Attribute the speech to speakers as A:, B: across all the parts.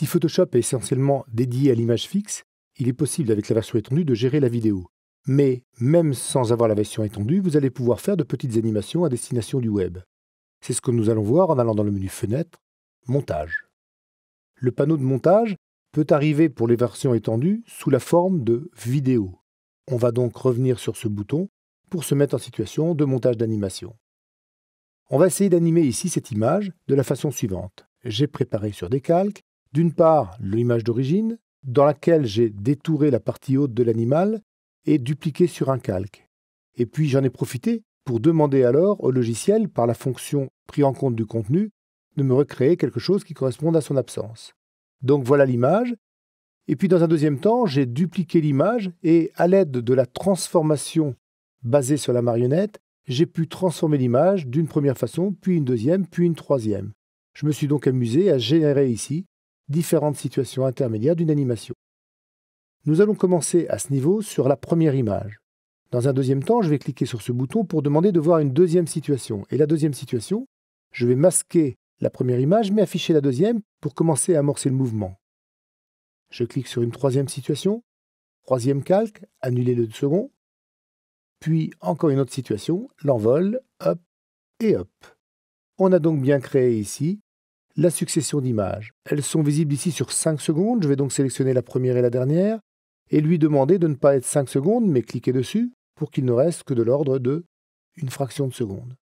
A: Si Photoshop est essentiellement dédié à l'image fixe, il est possible avec la version étendue de gérer la vidéo. Mais même sans avoir la version étendue, vous allez pouvoir faire de petites animations à destination du web. C'est ce que nous allons voir en allant dans le menu Fenêtre, Montage. Le panneau de montage peut arriver pour les versions étendues sous la forme de vidéo. On va donc revenir sur ce bouton pour se mettre en situation de montage d'animation. On va essayer d'animer ici cette image de la façon suivante. J'ai préparé sur des calques d'une part, l'image d'origine, dans laquelle j'ai détouré la partie haute de l'animal et dupliqué sur un calque. Et puis j'en ai profité pour demander alors au logiciel, par la fonction pris en compte du contenu, de me recréer quelque chose qui corresponde à son absence. Donc voilà l'image. Et puis dans un deuxième temps, j'ai dupliqué l'image et à l'aide de la transformation basée sur la marionnette, j'ai pu transformer l'image d'une première façon, puis une deuxième, puis une troisième. Je me suis donc amusé à générer ici différentes situations intermédiaires d'une animation. Nous allons commencer à ce niveau sur la première image. Dans un deuxième temps, je vais cliquer sur ce bouton pour demander de voir une deuxième situation. Et la deuxième situation, je vais masquer la première image mais afficher la deuxième pour commencer à amorcer le mouvement. Je clique sur une troisième situation, troisième calque, annuler le second, puis encore une autre situation, l'envol, hop et hop. On a donc bien créé ici la succession d'images. Elles sont visibles ici sur 5 secondes, je vais donc sélectionner la première et la dernière, et lui demander de ne pas être 5 secondes, mais cliquer dessus, pour qu'il ne reste que de l'ordre de une fraction de seconde.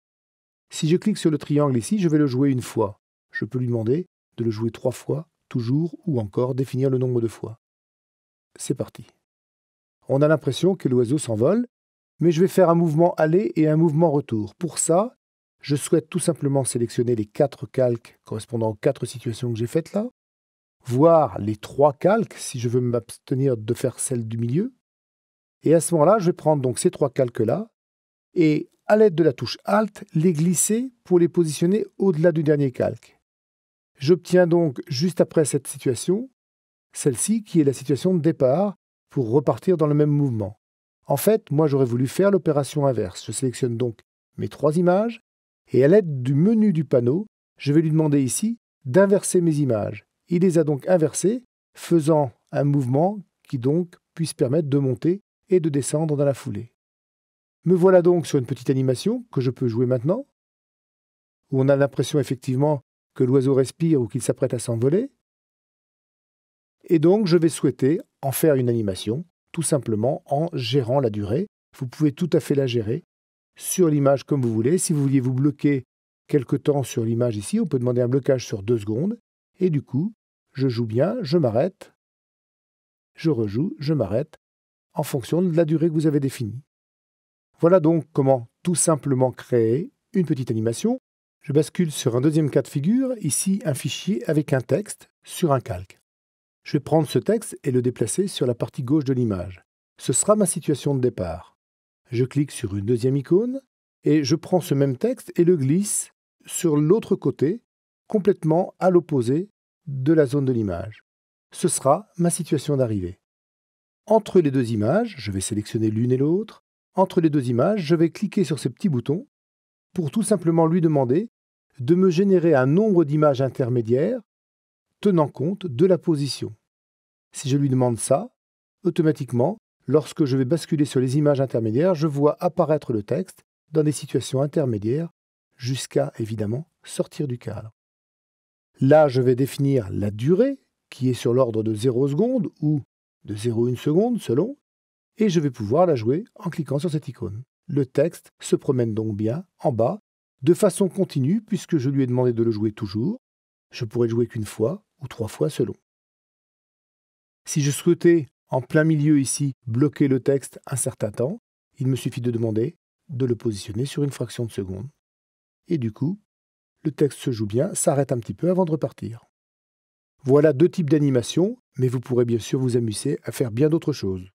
A: Si je clique sur le triangle ici, je vais le jouer une fois. Je peux lui demander de le jouer trois fois, toujours, ou encore définir le nombre de fois. C'est parti. On a l'impression que l'oiseau s'envole, mais je vais faire un mouvement aller et un mouvement retour. Pour ça, je souhaite tout simplement sélectionner les quatre calques correspondant aux quatre situations que j'ai faites là, voir les trois calques si je veux m'abstenir de faire celle du milieu. Et à ce moment-là, je vais prendre donc ces trois calques-là et à l'aide de la touche Alt, les glisser pour les positionner au-delà du dernier calque. J'obtiens donc juste après cette situation, celle-ci qui est la situation de départ pour repartir dans le même mouvement. En fait, moi j'aurais voulu faire l'opération inverse. Je sélectionne donc mes trois images et à l'aide du menu du panneau, je vais lui demander ici d'inverser mes images. Il les a donc inversées, faisant un mouvement qui donc puisse permettre de monter et de descendre dans la foulée. Me voilà donc sur une petite animation que je peux jouer maintenant, où on a l'impression effectivement que l'oiseau respire ou qu'il s'apprête à s'envoler. Et donc je vais souhaiter en faire une animation, tout simplement en gérant la durée. Vous pouvez tout à fait la gérer sur l'image comme vous voulez. Si vous vouliez vous bloquer quelque temps sur l'image ici, on peut demander un blocage sur deux secondes. Et du coup, je joue bien, je m'arrête, je rejoue, je m'arrête, en fonction de la durée que vous avez définie. Voilà donc comment tout simplement créer une petite animation. Je bascule sur un deuxième cas de figure, ici un fichier avec un texte sur un calque. Je vais prendre ce texte et le déplacer sur la partie gauche de l'image. Ce sera ma situation de départ je clique sur une deuxième icône et je prends ce même texte et le glisse sur l'autre côté, complètement à l'opposé de la zone de l'image. Ce sera ma situation d'arrivée. Entre les deux images, je vais sélectionner l'une et l'autre. Entre les deux images, je vais cliquer sur ce petit bouton pour tout simplement lui demander de me générer un nombre d'images intermédiaires tenant compte de la position. Si je lui demande ça, automatiquement, Lorsque je vais basculer sur les images intermédiaires, je vois apparaître le texte dans des situations intermédiaires jusqu'à, évidemment, sortir du cadre. Là, je vais définir la durée, qui est sur l'ordre de 0 seconde ou de 0,1 seconde selon, et je vais pouvoir la jouer en cliquant sur cette icône. Le texte se promène donc bien en bas, de façon continue, puisque je lui ai demandé de le jouer toujours. Je pourrais le jouer qu'une fois ou trois fois selon. Si je souhaitais en plein milieu ici, bloquer le texte un certain temps. Il me suffit de demander de le positionner sur une fraction de seconde. Et du coup, le texte se joue bien, s'arrête un petit peu avant de repartir. Voilà deux types d'animation, mais vous pourrez bien sûr vous amuser à faire bien d'autres choses.